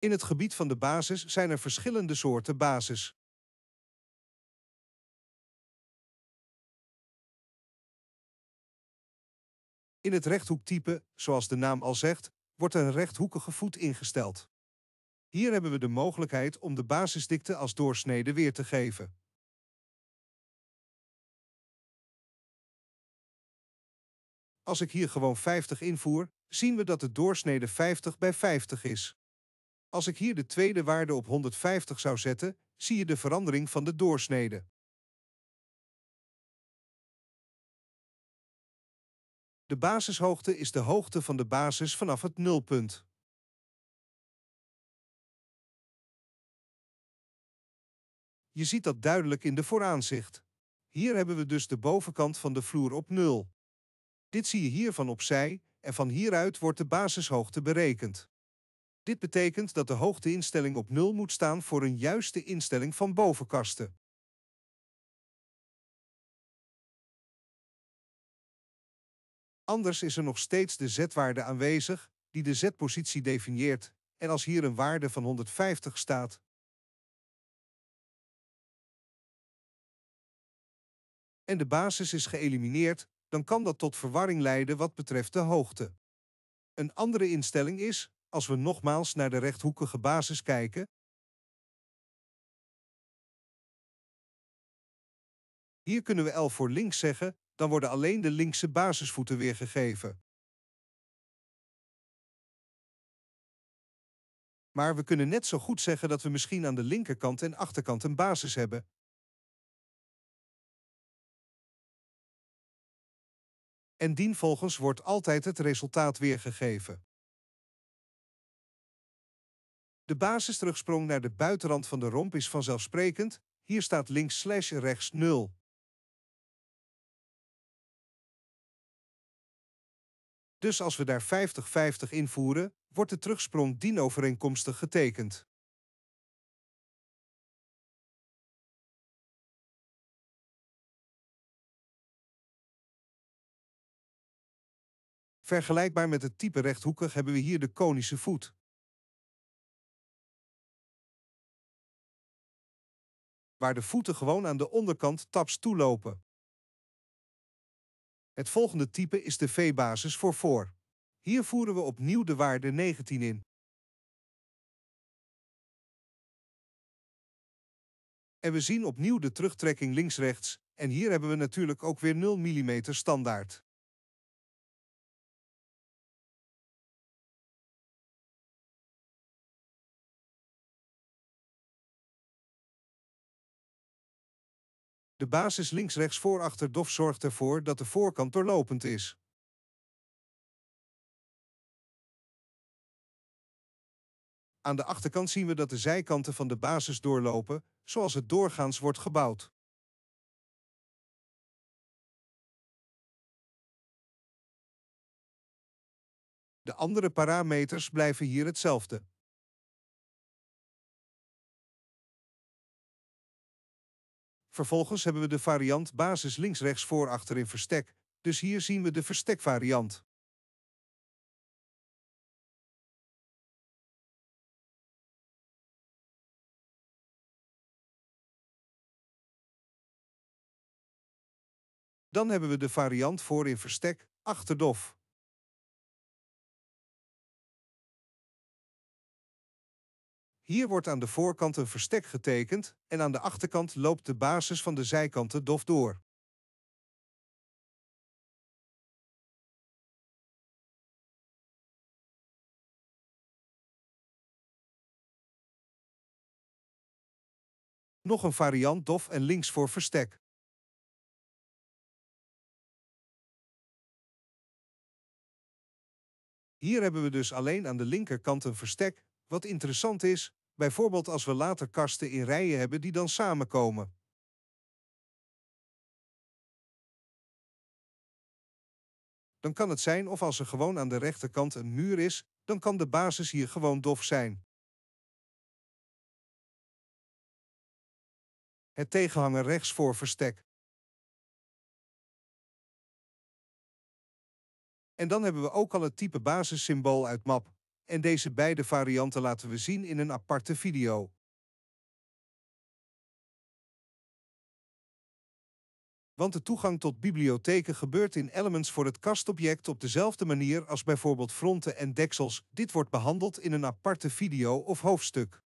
In het gebied van de basis zijn er verschillende soorten basis. In het rechthoektype, zoals de naam al zegt, wordt een rechthoekige voet ingesteld. Hier hebben we de mogelijkheid om de basisdikte als doorsnede weer te geven. Als ik hier gewoon 50 invoer, zien we dat de doorsnede 50 bij 50 is. Als ik hier de tweede waarde op 150 zou zetten, zie je de verandering van de doorsnede. De basishoogte is de hoogte van de basis vanaf het nulpunt. Je ziet dat duidelijk in de vooraanzicht. Hier hebben we dus de bovenkant van de vloer op 0. Dit zie je hiervan opzij en van hieruit wordt de basishoogte berekend. Dit betekent dat de hoogteinstelling op 0 moet staan voor een juiste instelling van bovenkasten. Anders is er nog steeds de z-waarde aanwezig, die de z-positie definieert, en als hier een waarde van 150 staat, en de basis is geëlimineerd, dan kan dat tot verwarring leiden wat betreft de hoogte. Een andere instelling is als we nogmaals naar de rechthoekige basis kijken. Hier kunnen we L voor links zeggen, dan worden alleen de linkse basisvoeten weergegeven. Maar we kunnen net zo goed zeggen dat we misschien aan de linkerkant en achterkant een basis hebben. En dienvolgens wordt altijd het resultaat weergegeven. De basis terugsprong naar de buitenrand van de romp is vanzelfsprekend. Hier staat links slash rechts 0. Dus als we daar 50-50 invoeren, wordt de terugsprong dienovereenkomstig getekend. Vergelijkbaar met het type rechthoekig hebben we hier de konische voet. waar de voeten gewoon aan de onderkant taps toelopen. Het volgende type is de V-basis voor voor. Hier voeren we opnieuw de waarde 19 in. En we zien opnieuw de terugtrekking links-rechts, en hier hebben we natuurlijk ook weer 0 mm standaard. De basis links-rechts voor-achter dof zorgt ervoor dat de voorkant doorlopend is. Aan de achterkant zien we dat de zijkanten van de basis doorlopen, zoals het doorgaans wordt gebouwd. De andere parameters blijven hier hetzelfde. Vervolgens hebben we de variant basis links-rechts voor-achter in verstek, dus hier zien we de verstekvariant. Dan hebben we de variant voor in verstek, achterdof. Hier wordt aan de voorkant een verstek getekend en aan de achterkant loopt de basis van de zijkanten dof door. Nog een variant dof en links voor verstek. Hier hebben we dus alleen aan de linkerkant een verstek, wat interessant is, bijvoorbeeld als we later kasten in rijen hebben die dan samenkomen. Dan kan het zijn of als er gewoon aan de rechterkant een muur is, dan kan de basis hier gewoon dof zijn. Het tegenhanger rechts voor verstek. En dan hebben we ook al het type basissymbool uit map en deze beide varianten laten we zien in een aparte video. Want de toegang tot bibliotheken gebeurt in Elements voor het kastobject op dezelfde manier als bijvoorbeeld fronten en deksels. Dit wordt behandeld in een aparte video of hoofdstuk.